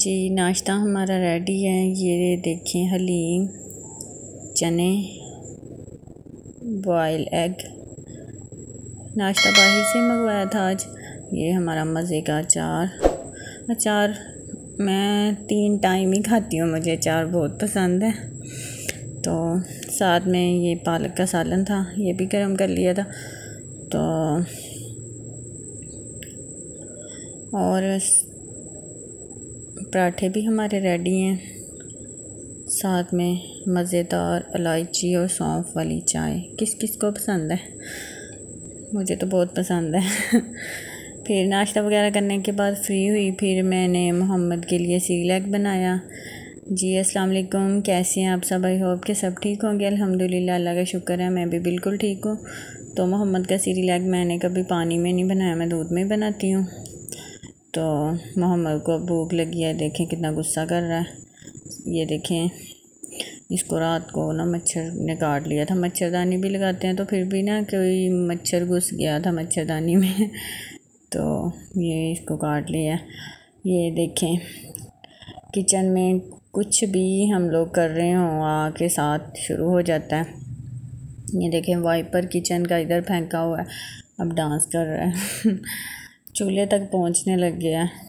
जी नाश्ता हमारा रेडी है ये देखें हलीम चने बॉयल एग नाश्ता बाहर से मंगवाया था आज ये हमारा मज़े का अचार अचार मैं तीन टाइम ही खाती हूँ मुझे अचार बहुत पसंद है तो साथ में ये पालक का सालन था ये भी गर्म कर लिया था तो और पराठे भी हमारे रेडी हैं साथ में मज़ेदार इलायची और सौंफ वाली चाय किस किस को पसंद है मुझे तो बहुत पसंद है फिर नाश्ता वगैरह करने के बाद फ्री हुई फिर मैंने मोहम्मद के लिए सी लैग बनाया जी अस्सलाम वालेकुम कैसे हैं आप सब आई होप के सब ठीक होंगे अल्हम्दुलिल्लाह अल्लाह का शुक्र है मैं भी बिल्कुल ठीक हूँ तो मोहम्मद का सीरी लैग मैंने कभी पानी में नहीं बनाया मैं दूध में ही बनाती हूँ तो मोहम्मद को भूख लगी है देखें कितना गुस्सा कर रहा है ये देखें इसको रात को ना मच्छर ने काट लिया था मच्छरदानी भी लगाते हैं तो फिर भी ना कोई मच्छर घुस गया था मच्छरदानी में तो ये इसको काट लिया ये देखें किचन में कुछ भी हम लोग कर रहे हों के साथ शुरू हो जाता है ये देखें वाइपर किचन का इधर फेंका हुआ है अब डांस कर रहा है चूल्हे तक पहुंचने लग गया है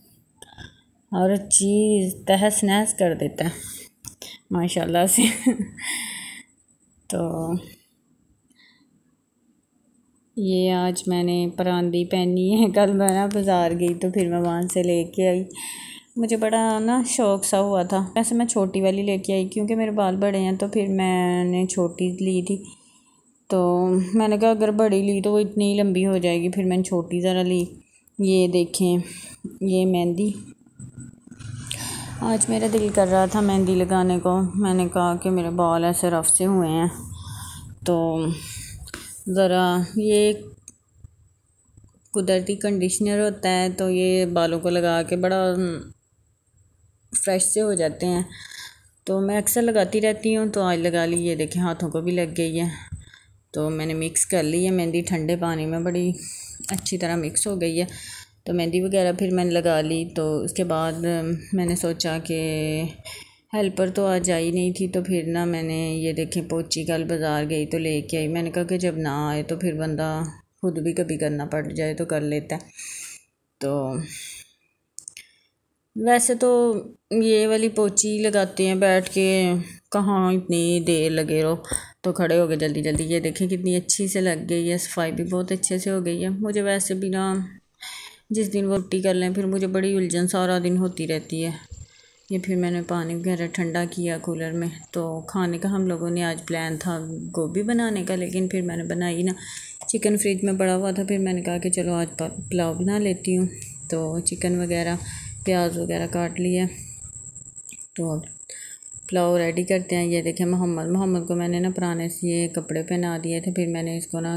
और चीज़ तहस नहस कर देता है माशाल्लाह से तो ये आज मैंने परांदी पहनी है कल मैं ना बाज़ार गई तो फिर मैं वहाँ से लेके आई मुझे बड़ा ना शौक सा हुआ था वैसे मैं छोटी वाली लेके आई क्योंकि मेरे बाल बड़े हैं तो फिर मैंने छोटी ली थी तो मैंने कहा अगर बड़ी ली तो वो इतनी लंबी हो जाएगी फिर मैंने छोटी ज़रा ली ये देखें ये मेहंदी आज मेरा दिल कर रहा था मेहंदी लगाने को मैंने कहा कि मेरे बाल ऐसे रफ से हुए हैं तो ज़रा ये कुदरती कंडीशनर होता है तो ये बालों को लगा के बड़ा फ्रेश से हो जाते हैं तो मैं अक्सर लगाती रहती हूँ तो आज लगा ली ये देखें हाथों को भी लग गई है तो मैंने मिक्स कर ली है मेहंदी ठंडे पानी में बड़ी अच्छी तरह मिक्स हो गई है तो मेहंदी वगैरह फिर मैंने लगा ली तो उसके बाद मैंने सोचा कि हेल्पर तो आज आई नहीं थी तो फिर ना मैंने ये देखें पोची कल बाज़ार गई तो लेके आई मैंने कहा कि जब ना आए तो फिर बंदा खुद भी कभी करना पड़ जाए तो कर लेता है तो वैसे तो ये वाली पोची लगाते हैं बैठ के कहाँ इतनी देर लगे रहो तो खड़े हो गए जल्दी जल्दी ये देखें कितनी अच्छी से लग गई है सफाई भी बहुत अच्छे से हो गई है मुझे वैसे भी ना जिस दिन वो रोटी कर लें फिर मुझे बड़ी उलझन सारा दिन होती रहती है ये फिर मैंने पानी वगैरह ठंडा किया कूलर में तो खाने का हम लोगों ने आज प्लान था गोभी बनाने का लेकिन फिर मैंने बनाई ना चिकन फ्रिज में पड़ा हुआ था फिर मैंने कहा कि चलो आज पुलाव बना लेती हूँ तो चिकन वगैरह प्याज वगैरह काट लिया तो अब पुलाव रेडी करते हैं ये देखें मोहम्मद मोहम्मद को मैंने ना पुराने से ये कपड़े पहना दिए थे फिर मैंने इसको ना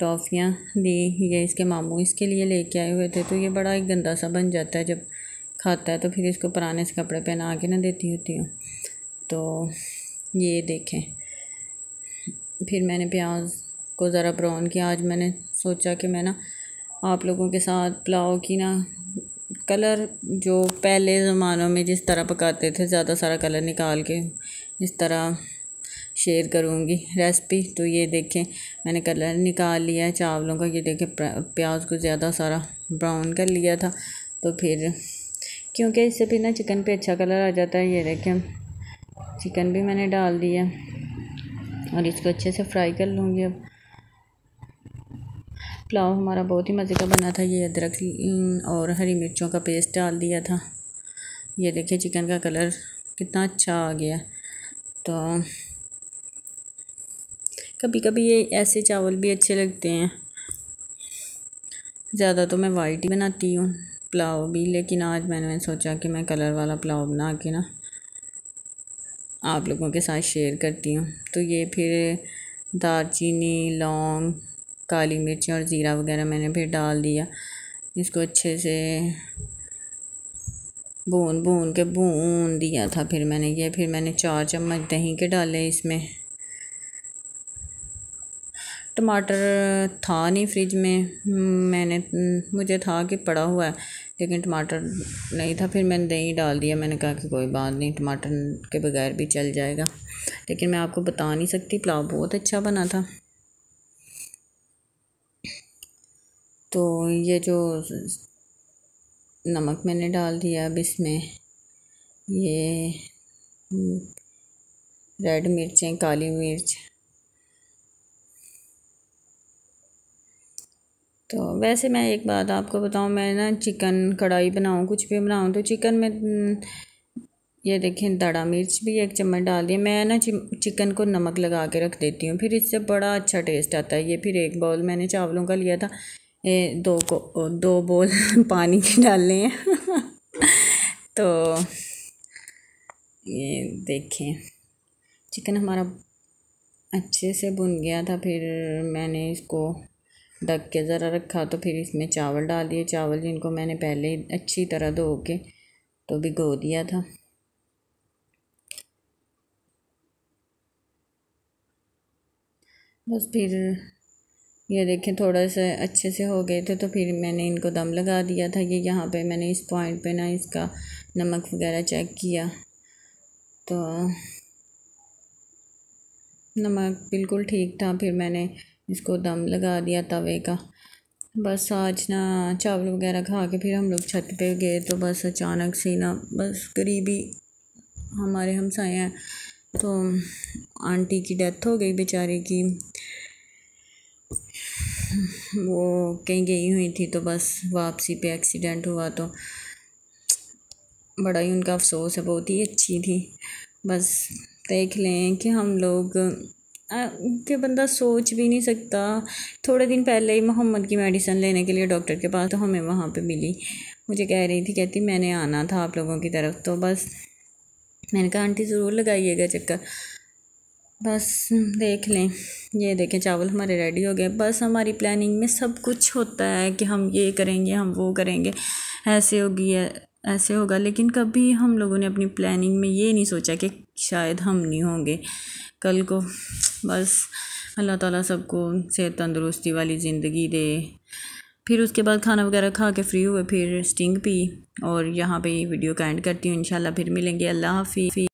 टॉफ़ियाँ दी ये इसके मामू इसके लिए लेके आए हुए थे तो ये बड़ा ही गंदा सा बन जाता है जब खाता है तो फिर इसको पुराने से कपड़े पहना के ना देती होती हूँ तो ये देखें फिर मैंने प्याज को ज़रा ब्राउन किया आज मैंने सोचा कि मैं ना आप लोगों के साथ पुलाव की ना कलर जो पहले ज़मानों में जिस तरह पकाते थे ज़्यादा सारा कलर निकाल के इस तरह शेयर करूँगी रेसिपी तो ये देखें मैंने कलर निकाल लिया है चावलों का ये देखें प्याज को ज़्यादा सारा ब्राउन कर लिया था तो फिर क्योंकि इससे भी ना चिकन पे अच्छा कलर आ जाता है ये देखें चिकन भी मैंने डाल दिया और इसको अच्छे से फ्राई कर लूँगी अब पुलाव हमारा बहुत ही मज़े का बना था ये अदरक और हरी मिर्चों का पेस्ट डाल दिया था ये देखिए चिकन का कलर कितना अच्छा आ गया तो कभी कभी ये ऐसे चावल भी अच्छे लगते हैं ज़्यादा तो मैं वाइट ही बनाती हूँ पुलाव भी लेकिन आज मैंने सोचा कि मैं कलर वाला पुलाव बना के ना आप लोगों के साथ शेयर करती हूँ तो ये फिर दालचीनी लौंग काली मिर्च और ज़ीरा वगैरह मैंने फिर डाल दिया इसको अच्छे से भून भून के भून दिया था फिर मैंने ये फिर मैंने चार चम्मच दही के डाले इसमें टमाटर था नहीं फ्रिज में मैंने मुझे था कि पड़ा हुआ है लेकिन टमाटर नहीं था फिर मैंने दही डाल दिया मैंने कहा कि कोई बात नहीं टमाटर के बगैर भी चल जाएगा लेकिन मैं आपको बता नहीं सकती पुलाव बहुत अच्छा बना था तो ये जो नमक मैंने डाल दिया अब इसमें ये हम्म, रेड मिर्चें काली मिर्च तो वैसे मैं एक बात आपको बताऊं मैं ना चिकन कढ़ाई बनाऊं कुछ भी बनाऊं तो चिकन में हम्म, ये देखें दड़ा मिर्च भी एक चम्मच डाल दिया मैं ना चिकन को नमक लगा के रख देती हूँ फिर इससे बड़ा अच्छा टेस्ट आता है ये फिर एक बाउल मैंने चावलों का लिया था ये दो को दो बोल पानी के डालने हैं तो ये देखें चिकन हमारा अच्छे से भुन गया था फिर मैंने इसको ढक के ज़रा रखा तो फिर इसमें चावल डाल दिए चावल जिनको मैंने पहले ही अच्छी तरह धो के तो भिगो दिया था बस फिर ये देखें थोड़ा सा अच्छे से हो गए थे तो फिर मैंने इनको दम लगा दिया था ये यहाँ पे मैंने इस पॉइंट पे ना इसका नमक वगैरह चेक किया तो नमक बिल्कुल ठीक था फिर मैंने इसको दम लगा दिया तवे का बस आज ना चावल वगैरह खा के फिर हम लोग छत पे गए तो बस अचानक से ना बस गरीबी हमारे हमसाए हैं तो आंटी की डेथ हो गई बेचारे की वो कहीं गई हुई थी तो बस वापसी पे एक्सीडेंट हुआ तो बड़ा ही उनका अफसोस है बहुत ही अच्छी थी बस देख लें कि हम लोग के बंदा सोच भी नहीं सकता थोड़े दिन पहले ही मोहम्मद की मेडिसिन लेने के लिए डॉक्टर के पास तो हमें वहाँ पे मिली मुझे कह रही थी कहती मैंने आना था आप लोगों की तरफ तो बस मैंने कहा आंटी ज़रूर लगाइएगा चक्कर बस देख लें ये देखें चावल हमारे रेडी हो गए बस हमारी प्लानिंग में सब कुछ होता है कि हम ये करेंगे हम वो करेंगे ऐसे होगी ऐसे होगा लेकिन कभी हम लोगों ने अपनी प्लानिंग में ये नहीं सोचा कि शायद हम नहीं होंगे कल को बस अल्लाह ताला सबको सेहत तंदुरुस्ती वाली ज़िंदगी दे फिर उसके बाद खाना वगैरह खा के फ्री हुए फिर स्टिंग पी और यहाँ पे वीडियो का एंड करती हूँ इंशाल्लाह फिर मिलेंगे अल्लाह हाफि